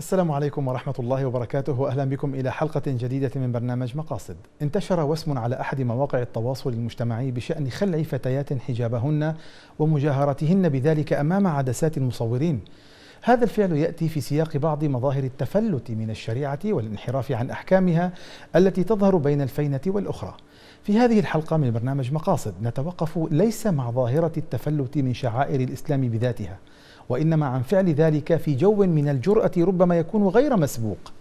السلام عليكم ورحمة الله وبركاته وأهلا بكم إلى حلقة جديدة من برنامج مقاصد انتشر وسم على أحد مواقع التواصل المجتمعي بشأن خلع فتيات حجابهن ومجاهرتهن بذلك أمام عدسات المصورين هذا الفعل يأتي في سياق بعض مظاهر التفلت من الشريعة والانحراف عن أحكامها التي تظهر بين الفينة والأخرى في هذه الحلقة من برنامج مقاصد نتوقف ليس مع ظاهرة التفلت من شعائر الإسلام بذاتها وإنما عن فعل ذلك في جو من الجرأة ربما يكون غير مسبوق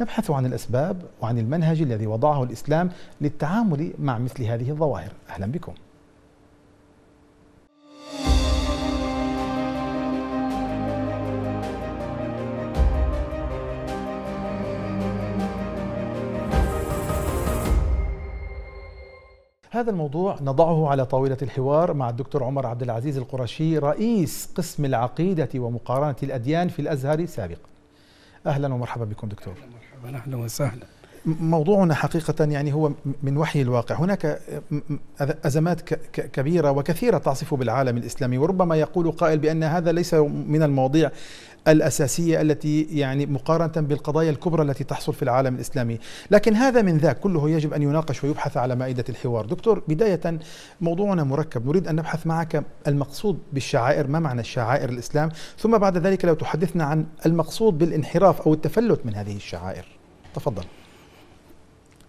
نبحث عن الأسباب وعن المنهج الذي وضعه الإسلام للتعامل مع مثل هذه الظواهر أهلا بكم هذا الموضوع نضعه على طاولة الحوار مع الدكتور عمر عبد العزيز القرشي رئيس قسم العقيدة ومقارنة الأديان في الأزهر سابقا أهلا ومرحبا بكم دكتور مرحبا أهلا وسهلا موضوعنا حقيقة يعني هو من وحي الواقع هناك أزمات كبيرة وكثيرة تعصف بالعالم الإسلامي وربما يقول قائل بأن هذا ليس من المواضيع الأساسية التي يعني مقارنة بالقضايا الكبرى التي تحصل في العالم الإسلامي لكن هذا من ذاك كله يجب أن يناقش ويبحث على مائدة الحوار دكتور بداية موضوعنا مركب نريد أن نبحث معك المقصود بالشعائر ما معنى الشعائر الإسلام ثم بعد ذلك لو تحدثنا عن المقصود بالانحراف أو التفلت من هذه الشعائر تفضل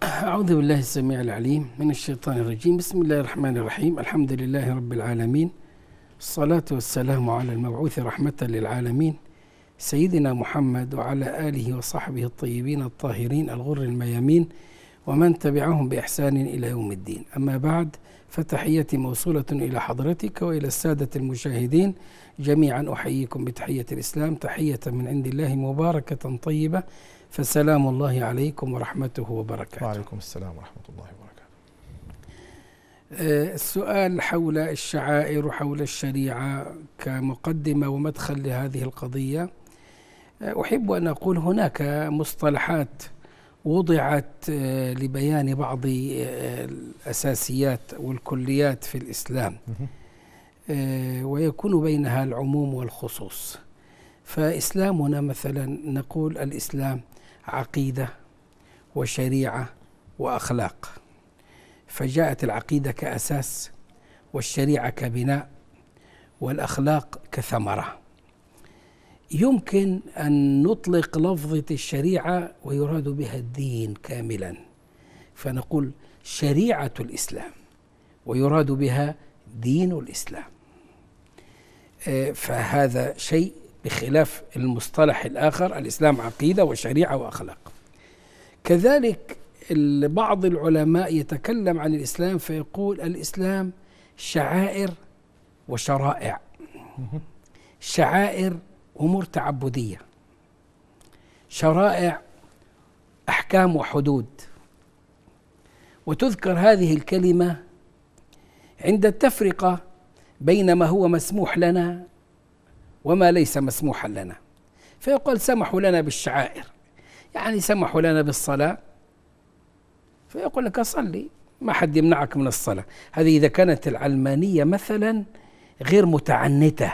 أعوذ بالله السميع العليم من الشيطان الرجيم بسم الله الرحمن الرحيم الحمد لله رب العالمين الصلاة والسلام على المبعوث رحمة للعالمين سيدنا محمد وعلى آله وصحبه الطيبين الطاهرين الغر الميامين ومن تبعهم بإحسان إلى يوم الدين أما بعد فتحيتي موصولة إلى حضرتك وإلى السادة المشاهدين جميعا أحييكم بتحية الإسلام تحية من عند الله مباركة طيبة فسلام الله عليكم ورحمته وبركاته وعليكم السلام ورحمة الله وبركاته آه، السؤال حول الشعائر وحول الشريعة كمقدمة ومدخل لهذه القضية أحب أن أقول هناك مصطلحات وضعت آه، لبيان بعض آه، الأساسيات والكليات في الإسلام آه، ويكون بينها العموم والخصوص فإسلامنا مثلا نقول الإسلام عقيدة وشريعة وأخلاق فجاءت العقيدة كأساس والشريعة كبناء والأخلاق كثمرة يمكن أن نطلق لفظة الشريعة ويراد بها الدين كاملا فنقول شريعة الإسلام ويراد بها دين الإسلام آه، فهذا شيء بخلاف المصطلح الآخر الإسلام عقيدة وشريعة وأخلاق كذلك بعض العلماء يتكلم عن الإسلام فيقول الإسلام شعائر وشرائع شعائر أمور تعبدية شرائع أحكام وحدود وتذكر هذه الكلمة عند التفرقة بين ما هو مسموح لنا وما ليس مسموحا لنا فيقال سمحوا لنا بالشعائر يعني سمحوا لنا بالصلاة فيقول لك صلي ما حد يمنعك من الصلاة هذه إذا كانت العلمانية مثلا غير متعنتة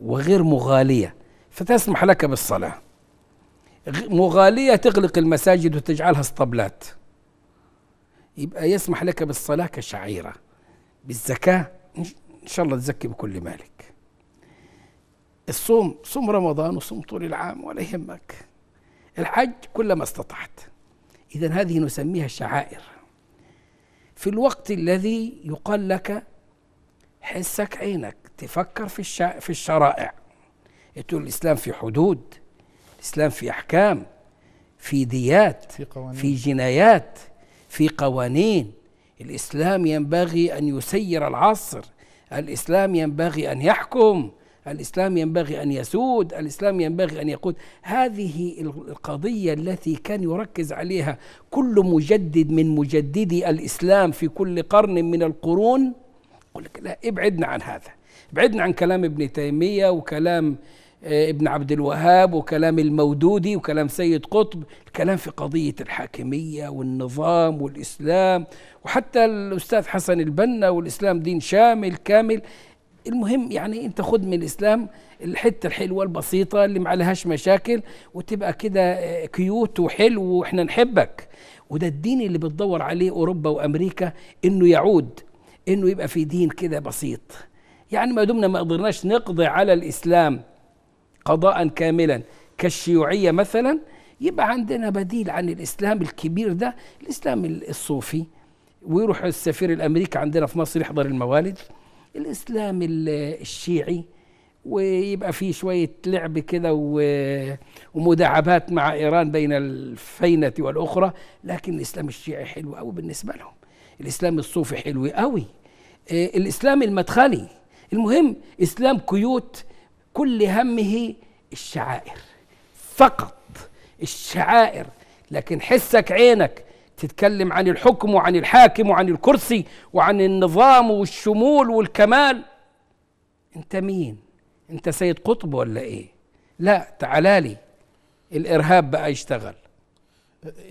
وغير مغالية فتسمح لك بالصلاة مغالية تغلق المساجد وتجعلها اسطبلات يبقى يسمح لك بالصلاة كشعيرة بالزكاة إن شاء الله تزكي بكل مالك الصوم صوم رمضان وصوم طول العام ولا يهمك الحج كلما استطعت إذا هذه نسميها شعائر في الوقت الذي يقال لك حسك عينك تفكر في في الشرائع تقول الإسلام في حدود الإسلام في أحكام في ديات في, قوانين. في جنايات في قوانين الإسلام ينبغي أن يسير العصر الإسلام ينبغي أن يحكم الإسلام ينبغي أن يسود الإسلام ينبغي أن يقود هذه القضية التي كان يركز عليها كل مجدد من مجددي الإسلام في كل قرن من القرون يقول لك لا ابعدنا عن هذا ابعدنا عن كلام ابن تيمية وكلام آه، ابن عبد الوهاب وكلام المودودي وكلام سيد قطب الكلام في قضية الحاكمية والنظام والإسلام وحتى الأستاذ حسن البنا والإسلام دين شامل كامل المهم يعني انت خد من الاسلام الحته الحلوه البسيطه اللي ما عليهاش مشاكل وتبقى كده آه، كيوت وحلو واحنا نحبك وده الدين اللي بتدور عليه اوروبا وامريكا انه يعود انه يبقى في دين كده بسيط يعني ما دمنا ما قدرناش نقضي على الاسلام قضاء كاملا كالشيوعية مثلا يبقى عندنا بديل عن الإسلام الكبير ده الإسلام الصوفي ويروح السفير الأمريكي عندنا في مصر يحضر الموالد الإسلام الشيعي ويبقى فيه شوية لعب كده ومداعبات مع إيران بين الفينة والأخرى لكن الإسلام الشيعي حلو قوي بالنسبة لهم الإسلام الصوفي حلو قوي آه، الإسلام المدخلي المهم إسلام كيوت كل همه الشعائر فقط الشعائر لكن حسك عينك تتكلم عن الحكم وعن الحاكم وعن الكرسي وعن النظام والشمول والكمال انت مين انت سيد قطب ولا ايه لا تعالى لي الارهاب بقى يشتغل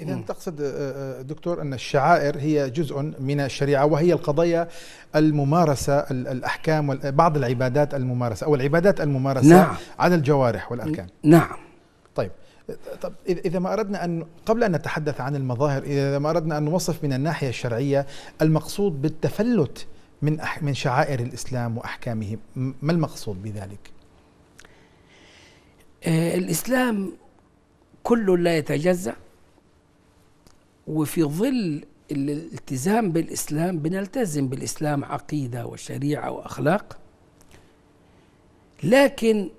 إذا تقصد آه، آه، دكتور أن الشعائر هي جزء من الشريعة وهي القضايا الممارسة الأحكام بعض العبادات الممارسة أو العبادات الممارسة نعم. على الجوارح والأركان نعم طيب طب إذا ما أردنا أن قبل أن نتحدث عن المظاهر إذا ما أردنا أن نوصف من الناحية الشرعية المقصود بالتفلت من من شعائر الإسلام وأحكامه ما المقصود بذلك؟ آه الإسلام كله لا يتجزأ وفي ظل الالتزام بالإسلام بنلتزم بالإسلام عقيدة وشريعة وأخلاق لكن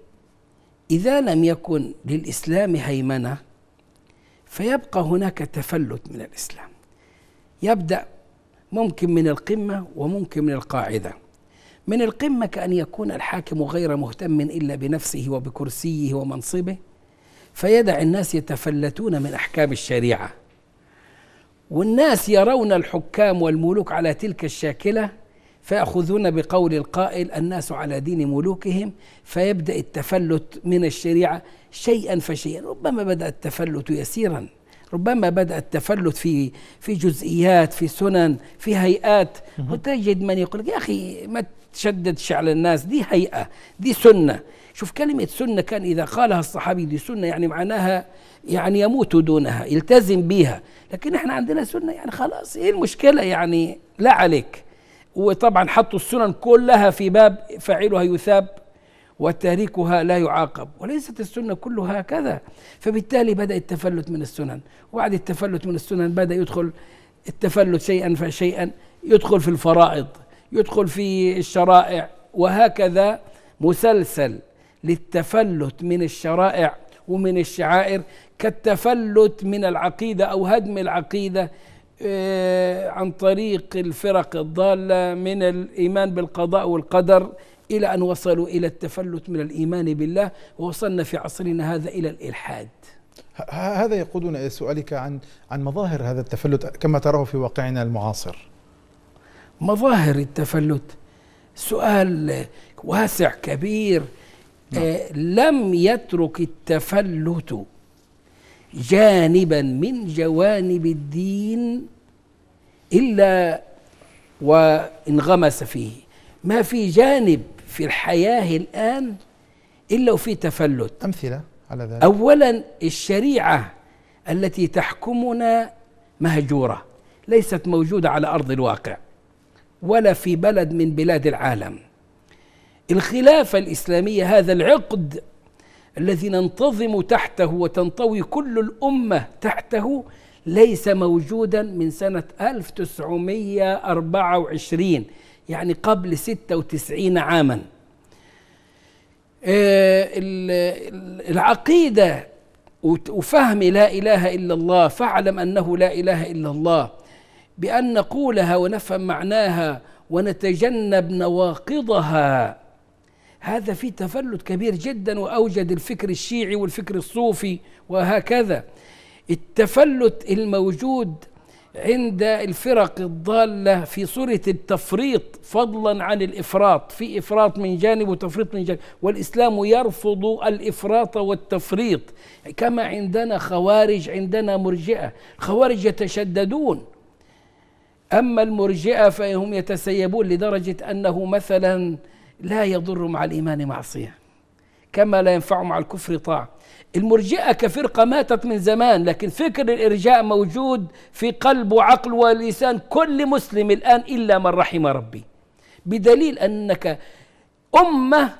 إذا لم يكن للإسلام هيمنة فيبقى هناك تفلت من الإسلام يبدأ ممكن من القمة وممكن من القاعدة من القمة كأن يكون الحاكم غير مهتم إلا بنفسه وبكرسيه ومنصبه فيدع الناس يتفلتون من أحكام الشريعة والناس يرون الحكام والملوك على تلك الشاكله فيأخذون بقول القائل الناس على دين ملوكهم فيبدأ التفلت من الشريعة شيئا فشيئا ربما بدأ التفلت يسيرا ربما بدأ التفلت في في جزئيات في سنن في هيئات وتجد من يقول يا أخي ما تشددش على الناس دي هيئة دي سنة شوف كلمة سنة كان إذا قالها الصحابي دي سنة يعني معناها يعني يموت دونها يلتزم بيها لكن احنا عندنا سنة يعني خلاص ايه المشكلة يعني لا عليك وطبعا حطوا السنن كلها في باب فاعلها يثاب وتاركها لا يعاقب وليست السنة كلها هكذا فبالتالي بدأ التفلت من السنن وبعد التفلت من السنن بدأ يدخل التفلت شيئا فشيئا يدخل في الفرائض يدخل في الشرائع وهكذا مسلسل للتفلت من الشرائع ومن الشعائر كالتفلت من العقيده او هدم العقيده آه، عن طريق الفرق الضاله من الايمان بالقضاء والقدر الى ان وصلوا الى التفلت من الايمان بالله ووصلنا في عصرنا هذا الى الالحاد. هذا يقودنا الى سؤالك عن عن مظاهر هذا التفلت كما تراه في واقعنا المعاصر. مظاهر التفلت سؤال واسع كبير نعم. آه لم يترك التفلت جانبا من جوانب الدين إلا وانغمس فيه ما في جانب في الحياة الآن إلا وفي تفلت أمثلة على ذلك أولا الشريعة التي تحكمنا مهجورة ليست موجودة على أرض الواقع ولا في بلد من بلاد العالم الخلافة الإسلامية هذا العقد الذي ننتظم تحته وتنطوي كل الأمة تحته ليس موجودا من سنة 1924 يعني قبل 96 عاما آه، العقيدة وفهم لا إله إلا الله فاعلم أنه لا إله إلا الله بأن نقولها ونفهم معناها ونتجنب نواقضها هذا في تفلت كبير جدا واوجد الفكر الشيعي والفكر الصوفي وهكذا التفلت الموجود عند الفرق الضاله في صوره التفريط فضلا عن الافراط في افراط من جانب وتفريط من جانب والاسلام يرفض الافراط والتفريط كما عندنا خوارج عندنا مرجئه خوارج يتشددون اما المرجئه فهم يتسيبون لدرجه انه مثلا لا يضر مع الإيمان معصية كما لا ينفع مع الكفر طاعة المرجئة كفرقة ماتت من زمان لكن فكر الإرجاء موجود في قلب وعقل ولسان كل مسلم الآن إلا من رحم ربي بدليل أنك أمة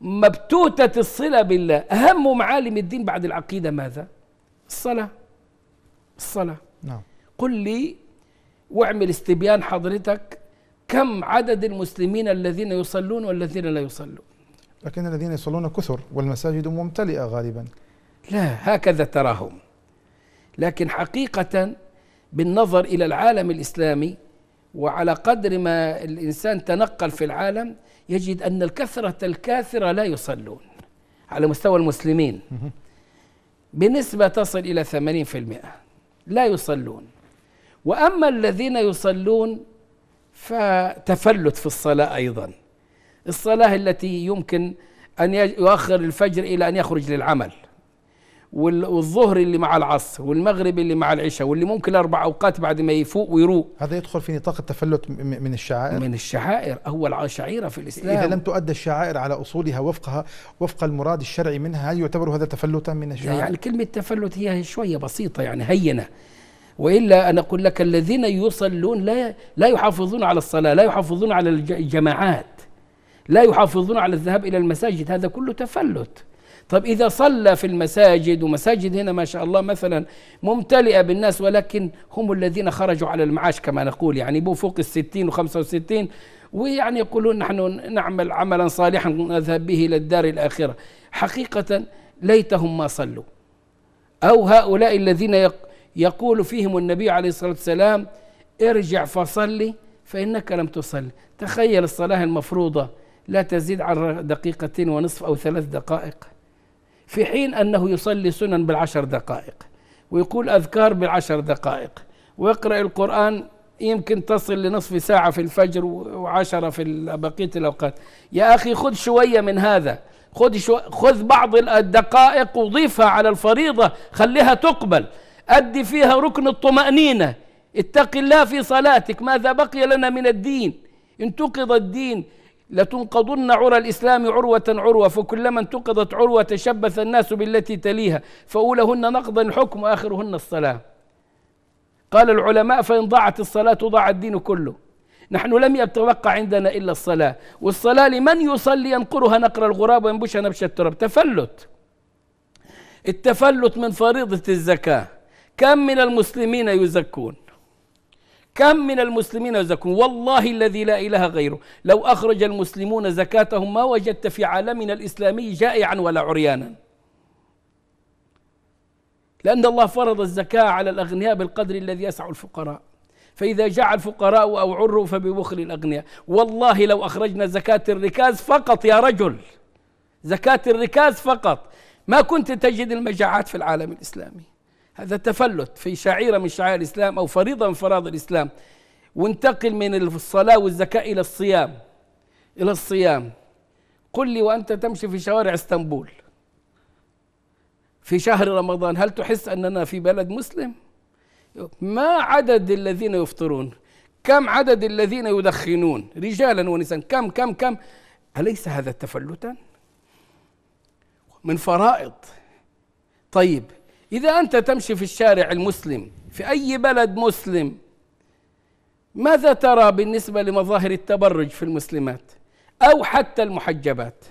مبتوتة الصلة بالله أهم معالم الدين بعد العقيدة ماذا؟ الصلاة الصلاة نعم قل لي واعمل استبيان حضرتك كم عدد المسلمين الذين يصلون والذين لا يصلون لكن الذين يصلون كثر والمساجد ممتلئة غالبا لا هكذا تراهم لكن حقيقة بالنظر إلى العالم الإسلامي وعلى قدر ما الإنسان تنقل في العالم يجد أن الكثرة الكاثرة لا يصلون على مستوى المسلمين بنسبة تصل إلى 80% لا يصلون وأما الذين يصلون فتفلت في الصلاة أيضا الصلاة التي يمكن أن يؤخر الفجر إلى أن يخرج للعمل والظهر اللي مع العصر والمغرب اللي مع العشاء واللي ممكن أربع أوقات بعد ما يفوق ويروق هذا يدخل في نطاق التفلت من الشعائر من الشعائر أول شعيرة في الإسلام إذا لم تؤدى الشعائر على أصولها وفقها وفق المراد الشرعي منها هل يعتبر هذا تفلتا من الشعائر؟ يعني كلمة تفلت هي شوية بسيطة يعني هينة وإلا أنا أقول لك الذين يصلون لا لا يحافظون على الصلاة لا يحافظون على الجماعات لا يحافظون على الذهاب إلى المساجد هذا كله تفلت طب إذا صلى في المساجد ومساجد هنا ما شاء الله مثلا ممتلئة بالناس ولكن هم الذين خرجوا على المعاش كما نقول يعني بو فوق 60 و65 ويعني يقولون نحن نعمل عملا صالحا نذهب به إلى الدار الآخرة حقيقة ليتهم ما صلوا أو هؤلاء الذين يق يقول فيهم النبي عليه الصلاة والسلام ارجع فصلي فإنك لم تصلي تخيل الصلاة المفروضة لا تزيد عن دقيقتين ونصف أو ثلاث دقائق في حين أنه يصلي سنن بالعشر دقائق ويقول أذكار بالعشر دقائق ويقرأ القرآن يمكن تصل لنصف ساعة في الفجر وعشرة في بقية الأوقات يا أخي خذ شوية من هذا خذ, شو خذ بعض الدقائق وضيفها على الفريضة خليها تقبل أدي فيها ركن الطمأنينة اتق الله في صلاتك ماذا بقي لنا من الدين انتقض الدين لتنقضن عرى الإسلام عروة عروة فكلما انتقضت عروة تشبث الناس بالتي تليها فأولهن نقضا الحكم وآخرهن الصلاة قال العلماء فإن ضاعت الصلاة ضاع الدين كله نحن لم يتوقع عندنا إلا الصلاة والصلاة لمن يصلي ينقرها نقر الغراب وينبشها نبش التراب تفلت التفلت من فريضة الزكاه كم من المسلمين يزكون كم من المسلمين يزكون والله الذي لا إله غيره لو أخرج المسلمون زكاتهم ما وجدت في عالمنا الإسلامي جائعا ولا عريانا لأن الله فرض الزكاة على الأغنياء بالقدر الذي يسع الفقراء فإذا جاع الفقراء أو عروا فببخل الأغنياء والله لو أخرجنا زكاة الركاز فقط يا رجل زكاة الركاز فقط ما كنت تجد المجاعات في العالم الإسلامي هذا تفلت في شعيرة من شعائر الإسلام أو فريضة من فرائض الإسلام وانتقل من الصلاة والزكاة إلى الصيام إلى الصيام قل لي وأنت تمشي في شوارع اسطنبول في شهر رمضان هل تحس أننا في بلد مسلم؟ ما عدد الذين يفطرون؟ كم عدد الذين يدخنون؟ رجالا ونساء كم كم كم؟ أليس هذا تفلتا؟ من فرائض طيب إذا أنت تمشي في الشارع المسلم في أي بلد مسلم ماذا ترى بالنسبة لمظاهر التبرج في المسلمات أو حتى المحجبات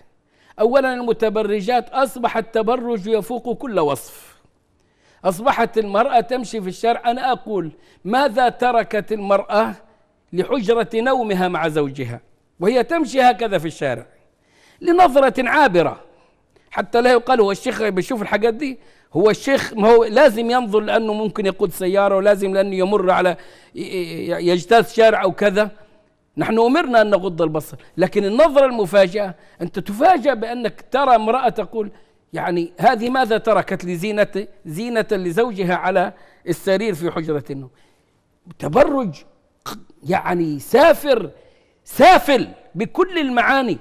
أولا المتبرجات أصبح التبرج يفوق كل وصف أصبحت المرأة تمشي في الشارع أنا أقول ماذا تركت المرأة لحجرة نومها مع زوجها وهي تمشي هكذا في الشارع لنظرة عابرة حتى لا يقال هو الشيخ بيشوف الحاجات دي هو الشيخ ما هو لازم ينظر لانه ممكن يقود سياره ولازم لانه يمر على يجتاز شارع او كذا نحن امرنا ان نغض البصر لكن النظره المفاجئه انت تفاجأ بانك ترى امراه تقول يعني هذه ماذا تركت لزينة زينة لزوجها على السرير في حجرة النوم تبرج يعني سافر سافل بكل المعاني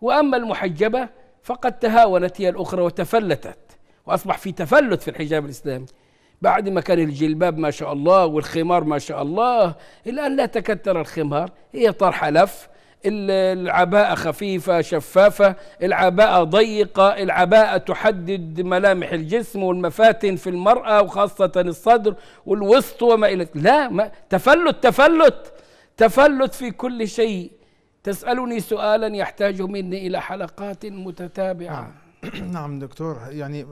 وأما المحجبة فقد تهاونت هي الأخرى وتفلتت وأصبح في تفلت في الحجاب الإسلامي بعد ما كان الجلباب ما شاء الله والخمار ما شاء الله الآن لا تكثر الخمار هي طرحة لف العباءة خفيفة شفافة العباءة ضيقة العباءة تحدد ملامح الجسم والمفاتن في المرأة وخاصة الصدر والوسط وما إلى لا ما تفلت تفلت تفلت في كل شيء تسألني سؤالا يحتاج مني إلى حلقات متتابعة نعم دكتور يعني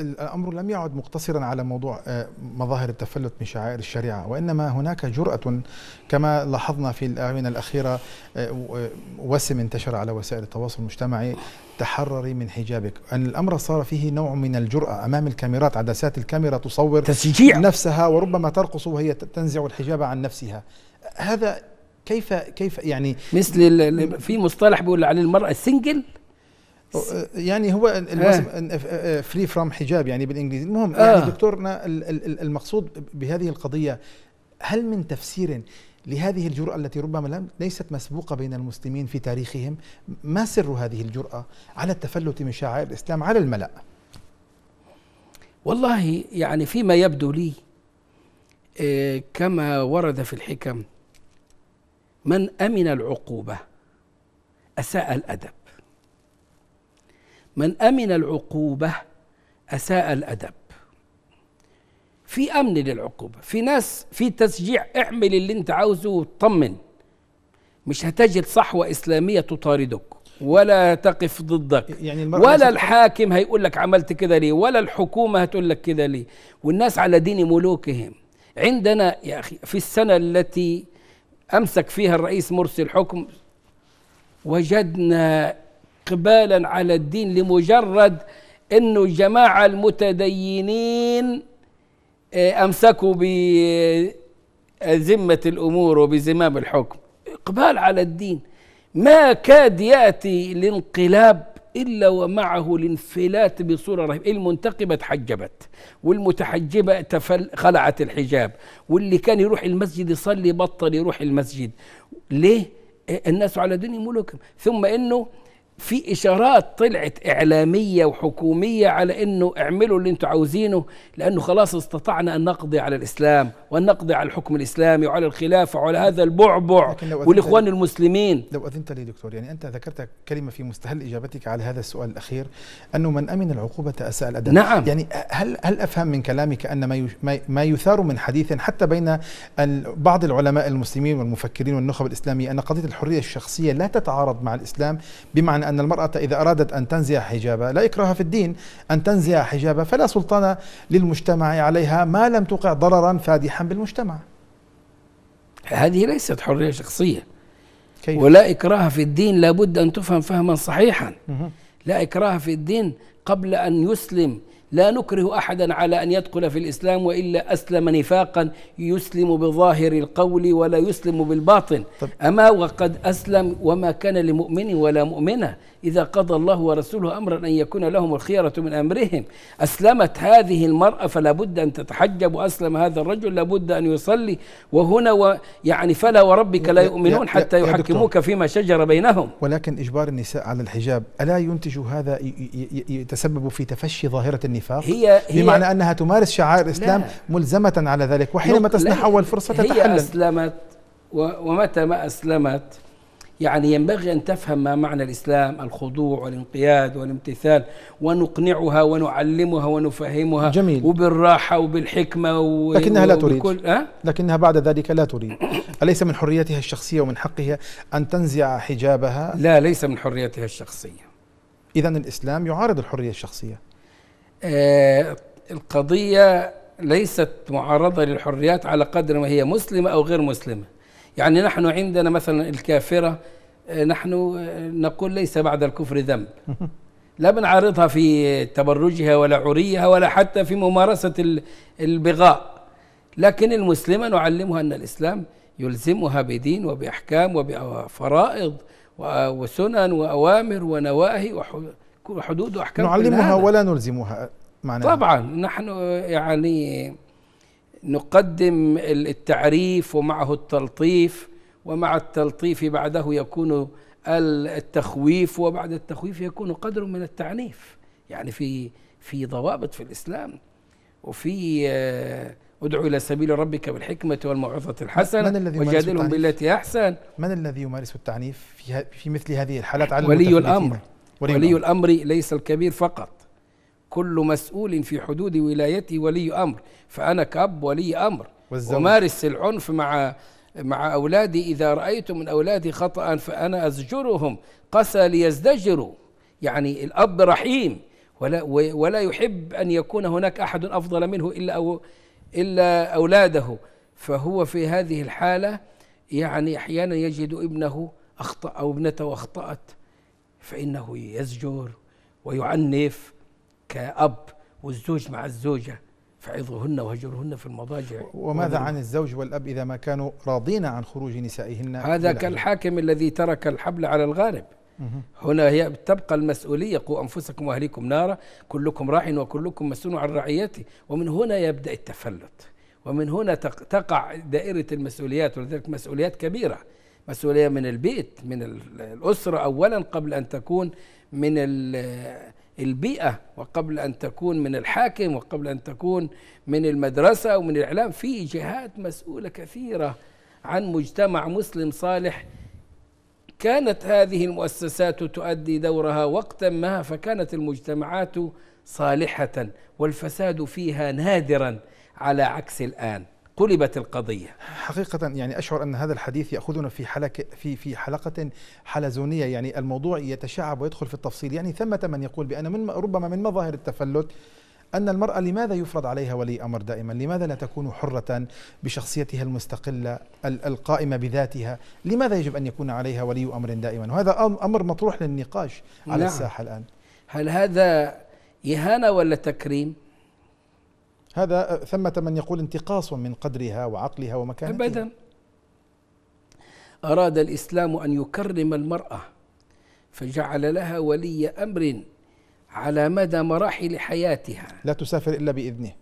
الامر لم يعد مقتصرا على موضوع آه، مظاهر التفلت من شعائر الشريعه وانما هناك جراه كما لاحظنا في الاونه الاخيره آه، آه، وسم انتشر على وسائل التواصل المجتمعي تحرري من حجابك أن الامر صار فيه نوع من الجراه امام الكاميرات عدسات الكاميرا تصور تسجيع. نفسها وربما ترقص وهي تنزع الحجاب عن نفسها هذا كيف كيف يعني مثل في مصطلح بيقول عليه المراه السنجل أه، يعني هو الوسم إيه. فري فروم أه، أه، حجاب يعني بالانجليزي المهم آه. يعني دكتورنا المقصود بهذه القضيه هل من تفسير لهذه الجرأة التي ربما ليست مسبوقة بين المسلمين في تاريخهم ما سر هذه الجرأة على التفلت من شعائر الإسلام على الملأ والله يعني فيما يبدو لي كما ورد في الحكم من أمن العقوبة أساء الأدب من امن العقوبه اساء الادب في امن للعقوبه في ناس في تشجيع اعمل اللي انت عاوزه وطمن مش هتجد صحوه اسلاميه تطاردك ولا تقف ضدك يعني ولا الحاكم هيقول لك عملت كده ليه ولا الحكومه هتقول لك كده ليه والناس على دين ملوكهم عندنا يا اخي في السنه التي امسك فيها الرئيس مرسي الحكم وجدنا اقبالا على الدين لمجرد انه الجماعه المتدينين آه، امسكوا بذمه الامور وبزمام الحكم اقبال على الدين ما كاد ياتي الانقلاب الا ومعه الانفلات بصوره رهيبه المنتقبه تحجبت والمتحجبه تفل خلعت الحجاب واللي كان يروح المسجد يصلي بطل يروح المسجد ليه آه، الناس على دين ملوكهم ثم انه في اشارات طلعت اعلاميه وحكوميه على انه اعملوا اللي انتم عاوزينه لانه خلاص استطعنا ان نقضي على الاسلام وان نقضي على الحكم الاسلامي وعلى الخلافه وعلى هذا البعبع والاخوان المسلمين لو اذنت لي دكتور يعني انت ذكرت كلمه في مستهل اجابتك على هذا السؤال الاخير انه من امن العقوبه اساء الادب نعم يعني هل هل افهم من كلامك ان ما ما يثار من حديث حتى بين بعض العلماء المسلمين والمفكرين والنخب الاسلاميه ان قضيه الحريه الشخصيه لا تتعارض مع الاسلام بمعنى أن المرأة إذا أرادت أن تنزع حجابها لا إكراه في الدين أن تنزع حجابها فلا سلطان للمجتمع عليها ما لم تقع ضررا فادحا بالمجتمع هذه ليست حرية شخصية كيف؟ ولا إكراه في الدين لابد أن تفهم فهما صحيحا لا إكراه في الدين قبل أن يسلم لا نكره احدا على ان يدخل في الاسلام والا اسلم نفاقا يسلم بظاهر القول ولا يسلم بالباطن طب. اما وقد اسلم وما كان لمؤمن ولا مؤمنه اذا قضى الله ورسوله امرا ان يكون لهم الخيره من امرهم اسلمت هذه المراه فلا بد ان تتحجب واسلم هذا الرجل لا بد ان يصلي وهنا و يعني فلا وربك لا يؤمنون حتى يحكموك فيما شجر بينهم ولكن اجبار النساء على الحجاب الا ينتج هذا يتسبب في تفشي ظاهره النفاق النفاق هي, هي بمعنى أنها تمارس شعائر الإسلام لا ملزمة على ذلك وحينما تسنح أول فرصة تتحلل هي أسلمت ومتى ما أسلمت يعني ينبغي أن تفهم ما معنى الإسلام الخضوع والانقياد والامتثال ونقنعها ونعلمها ونفهمها جميل وبالراحة وبالحكمة و... لكنها لا تريد أه؟ لكنها بعد ذلك لا تريد أليس من حريتها الشخصية ومن حقها أن تنزع حجابها؟ لا ليس من حريتها الشخصية إذا الإسلام يعارض الحرية الشخصية آه، القضية ليست معارضة للحريات على قدر ما هي مسلمة أو غير مسلمة يعني نحن عندنا مثلا الكافرة آه، نحن آه، نقول ليس بعد الكفر ذنب لا بنعارضها في تبرجها ولا عريها ولا حتى في ممارسة البغاء لكن المسلمة نعلمها أن الإسلام يلزمها بدين وبأحكام وبفرائض وسنن وأوامر ونواهي وحدود حدود واحكام نعلمها ولا نلزمها معناها طبعا نحن يعني نقدم التعريف ومعه التلطيف ومع التلطيف بعده يكون التخويف وبعد التخويف يكون قدر من التعنيف يعني في في ضوابط في الاسلام وفي آه، ادعو الى سبيل ربك بالحكمه والموعظه الحسنه وجادلهم بالتي احسن من الذي يمارس التعنيف في في مثل هذه الحالات على ولي الامر ولي, ولي الأمر ليس الكبير فقط كل مسؤول في حدود ولايته ولي أمر فأنا كأب ولي أمر والزوج. ومارس العنف مع مع أولادي إذا رأيت من أولادي خطأ فأنا أزجرهم قسى ليزدجروا يعني الأب رحيم ولا ولا يحب أن يكون هناك أحد أفضل منه إلا أو إلا أولاده فهو في هذه الحالة يعني أحيانا يجد ابنه أخطأ أو ابنته أخطأت فإنه يزجر ويعنف كأب والزوج مع الزوجة فعظهن وهجرهن في المضاجع وماذا عن الزوج والأب إذا ما كانوا راضين عن خروج نسائهن هذا كالحاكم الذي ترك الحبل على الغارب هنا هي تبقى المسؤولية قوا أنفسكم وأهليكم نارا كلكم راع وكلكم مسؤول عن رعيته ومن هنا يبدأ التفلت ومن هنا تقع دائرة المسؤوليات ولذلك مسؤوليات كبيرة مسؤولية من البيت من الأسرة أولا قبل أن تكون من البيئة وقبل أن تكون من الحاكم وقبل أن تكون من المدرسة ومن الإعلام في جهات مسؤولة كثيرة عن مجتمع مسلم صالح كانت هذه المؤسسات تؤدي دورها وقتا ما فكانت المجتمعات صالحة والفساد فيها نادرا على عكس الآن قلبت القضية حقيقة يعني أشعر أن هذا الحديث يأخذنا في حلقة في في حلقة حلزونية يعني الموضوع يتشعب ويدخل في التفصيل يعني ثمة من يقول بأن من ربما من مظاهر التفلت أن المرأة لماذا يفرض عليها ولي أمر دائما لماذا لا تكون حرة بشخصيتها المستقلة القائمة بذاتها لماذا يجب أن يكون عليها ولي أمر دائما وهذا أمر مطروح للنقاش على نعم. الساحة الآن هل هذا إهانة ولا تكريم هذا ثمة من يقول انتقاص من قدرها وعقلها ومكانتها أبدا أراد الإسلام أن يكرم المرأة فجعل لها ولي أمر على مدى مراحل حياتها لا تسافر إلا بإذنه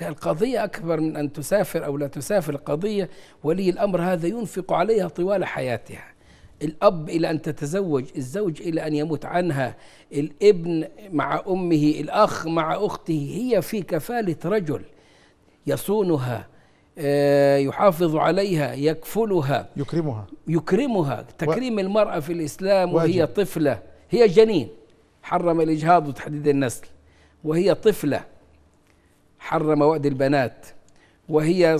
لا القضية أكبر من أن تسافر أو لا تسافر القضية ولي الأمر هذا ينفق عليها طوال حياتها الأب إلى أن تتزوج الزوج إلى أن يموت عنها الابن مع أمه الأخ مع أخته هي في كفالة رجل يصونها آه، يحافظ عليها يكفلها يكرمها يكرمها تكريم و... المرأة في الإسلام واجب. وهي طفلة هي جنين حرم الإجهاض وتحديد النسل وهي طفلة حرم وأد البنات وهي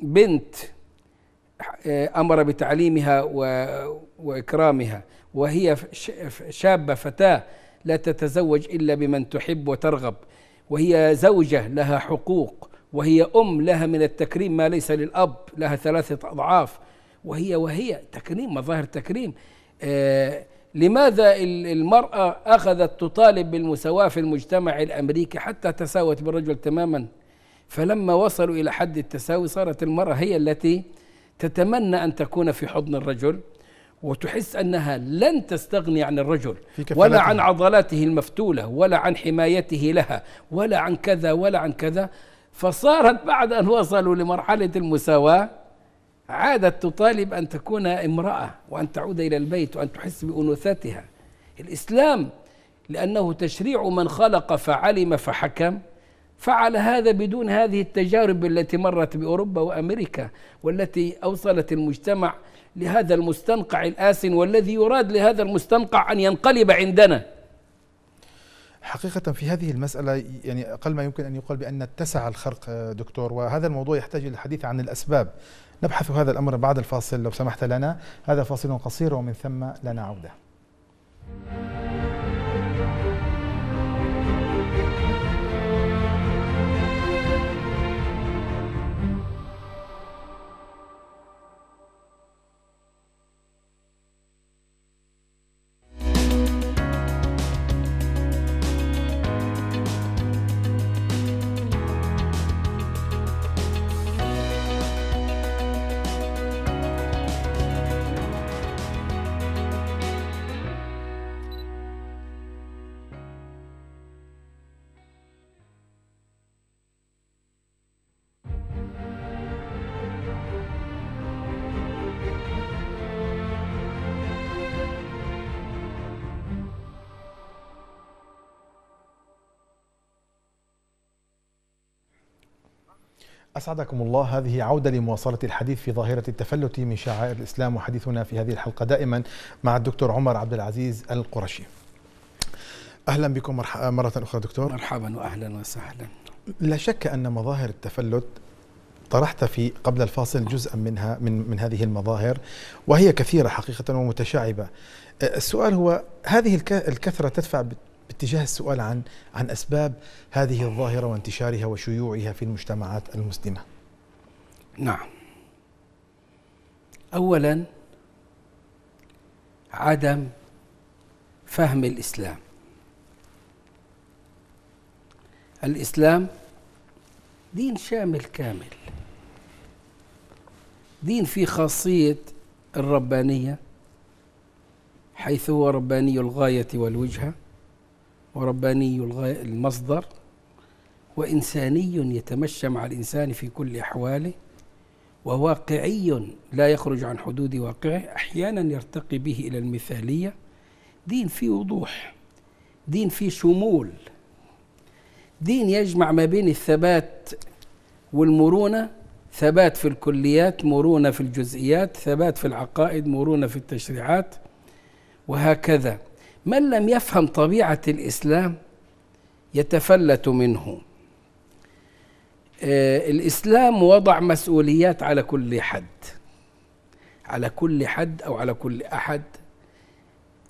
بنت آه، أمر بتعليمها و وإكرامها وهي شابة فتاة لا تتزوج إلا بمن تحب وترغب وهي زوجة لها حقوق وهي أم لها من التكريم ما ليس للأب لها ثلاثة أضعاف وهي وهي تكريم مظاهر تكريم آه لماذا المرأة أخذت تطالب بالمساواة في المجتمع الأمريكي حتى تساوت بالرجل تماما فلما وصلوا إلى حد التساوي صارت المرأة هي التي تتمنى أن تكون في حضن الرجل وتحس أنها لن تستغني عن الرجل ولا عن عضلاته المفتولة ولا عن حمايته لها ولا عن كذا ولا عن كذا فصارت بعد أن وصلوا لمرحلة المساواة عادت تطالب أن تكون امرأة وأن تعود إلى البيت وأن تحس بأنوثتها الإسلام لأنه تشريع من خلق فعلم فحكم فعل هذا بدون هذه التجارب التي مرت بأوروبا وأمريكا والتي أوصلت المجتمع لهذا المستنقع الآسن والذي يراد لهذا المستنقع أن ينقلب عندنا حقيقة في هذه المسألة يعني أقل ما يمكن أن يقال بأن اتسع الخرق آه، دكتور وهذا الموضوع يحتاج إلى الحديث عن الأسباب نبحث هذا الأمر بعد الفاصل لو سمحت لنا هذا فاصل قصير ومن ثم لنا عودة أسعدكم الله هذه عودة لمواصلة الحديث في ظاهرة التفلت من شعائر الإسلام وحديثنا في هذه الحلقة دائما مع الدكتور عمر عبد العزيز القرشي أهلا بكم مرة أخرى دكتور مرحبا وأهلا وسهلا لا شك أن مظاهر التفلت طرحت في قبل الفاصل جزءا منها من من هذه المظاهر وهي كثيره حقيقه ومتشعبه. أه، السؤال هو هذه الكثره تدفع باتجاه السؤال عن عن اسباب هذه الظاهره وانتشارها وشيوعها في المجتمعات المسلمه. نعم. اولا عدم فهم الاسلام. الاسلام دين شامل كامل. دين فيه خاصيه الربانيه حيث هو رباني الغايه والوجهه ورباني المصدر وإنساني يتمشى مع الإنسان في كل أحواله وواقعي لا يخرج عن حدود واقعه أحيانا يرتقي به إلى المثالية دين فيه وضوح دين فيه شمول دين يجمع ما بين الثبات والمرونة ثبات في الكليات مرونة في الجزئيات ثبات في العقائد مرونة في التشريعات وهكذا من لم يفهم طبيعة الإسلام يتفلت منه آه، الإسلام وضع مسؤوليات على كل حد على كل حد أو على كل أحد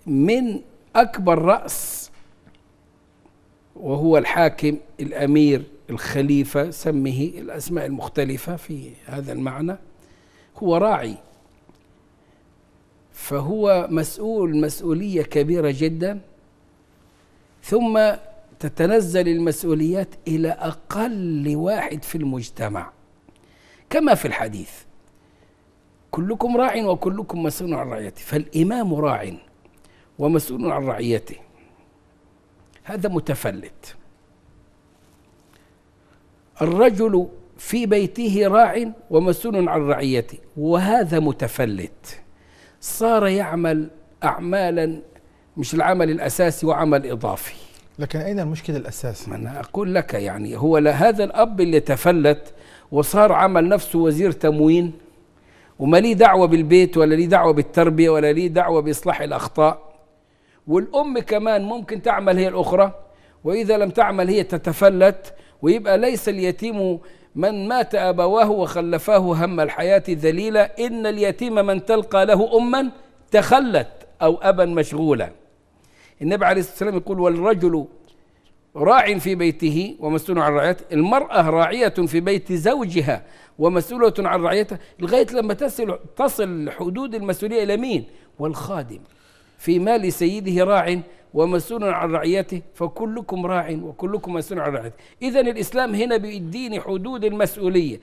من أكبر رأس وهو الحاكم الأمير الخليفة سمه الأسماء المختلفة في هذا المعنى هو راعي فهو مسؤول مسؤولية كبيرة جدا ثم تتنزل المسؤوليات إلى أقل واحد في المجتمع كما في الحديث كلكم راع وكلكم مسؤول عن رعيته فالإمام راع ومسؤول عن رعيته هذا متفلت الرجل في بيته راع ومسؤول عن رعيته وهذا متفلت صار يعمل أعمالا مش العمل الأساسي وعمل إضافي لكن أين المشكلة الأساسية؟ أنا أقول لك يعني هو هذا الأب اللي تفلت وصار عمل نفسه وزير تموين وما لي دعوة بالبيت ولا لي دعوة بالتربية ولا لي دعوة بإصلاح الأخطاء والأم كمان ممكن تعمل هي الأخرى وإذا لم تعمل هي تتفلت ويبقى ليس اليتيم من مات أبواه وخلفاه هم الحياة ذليلا إن اليتيم من تلقى له أما تخلت أو أبا مشغولا النبي عليه الصلاة والسلام يقول والرجل راع في بيته ومسؤول عن رعيته المرأة راعية في بيت زوجها ومسؤولة عن رعيتها لغاية لما تصل, تصل حدود المسؤولية إلى مين والخادم في مال سيده راع ومسؤول عن رعيته فكلكم راع وكلكم مسؤول عن رعيته إذا الإسلام هنا بيديني حدود المسؤولية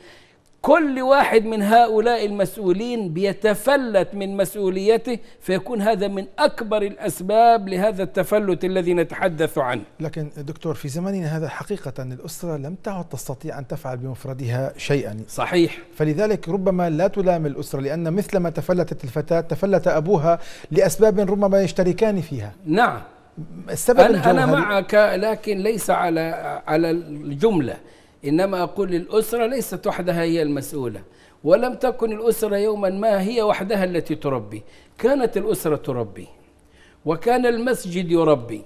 كل واحد من هؤلاء المسؤولين بيتفلت من مسؤوليته فيكون هذا من أكبر الأسباب لهذا التفلت الذي نتحدث عنه لكن دكتور في زماننا هذا حقيقة الأسرة لم تعد تستطيع أن تفعل بمفردها شيئا صحيح فلذلك ربما لا تلام الأسرة لأن مثلما تفلتت الفتاة تفلت أبوها لأسباب ربما يشتركان فيها نعم السبب أنا, أنا معك لكن ليس على على الجملة إنما أقول الأسرة ليست وحدها هي المسؤولة ولم تكن الأسرة يوما ما هي وحدها التي تربي كانت الأسرة تربي وكان المسجد يربي